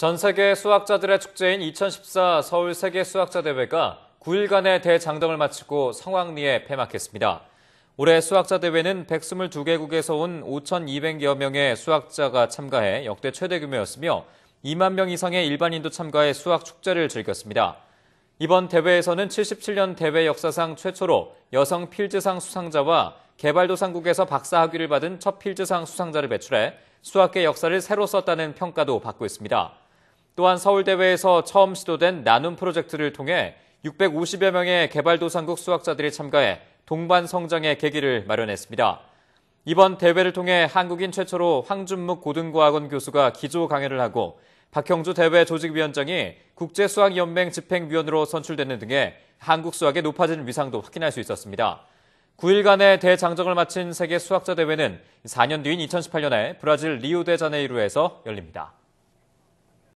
전 세계 수학자들의 축제인 2014 서울 세계 수학자 대회가 9일간의 대장정을 마치고 성황리에 폐막했습니다. 올해 수학자 대회는 122개국에서 온 5,200여 명의 수학자가 참가해 역대 최대 규모였으며 2만 명 이상의 일반인도 참가해 수학 축제를 즐겼습니다. 이번 대회에서는 77년 대회 역사상 최초로 여성 필즈상 수상자와 개발도상국에서 박사학위를 받은 첫 필즈상 수상자를 배출해 수학계 역사를 새로 썼다는 평가도 받고 있습니다. 또한 서울대회에서 처음 시도된 나눔 프로젝트를 통해 650여 명의 개발도상국 수학자들이 참가해 동반 성장의 계기를 마련했습니다. 이번 대회를 통해 한국인 최초로 황준묵 고등과학원 교수가 기조 강연을 하고 박형주 대회 조직위원장이 국제수학연맹 집행위원으로 선출되는 등의 한국 수학의 높아진 위상도 확인할 수 있었습니다. 9일간의 대장정을 마친 세계 수학자 대회는 4년 뒤인 2018년에 브라질 리우데자네이루에서 열립니다.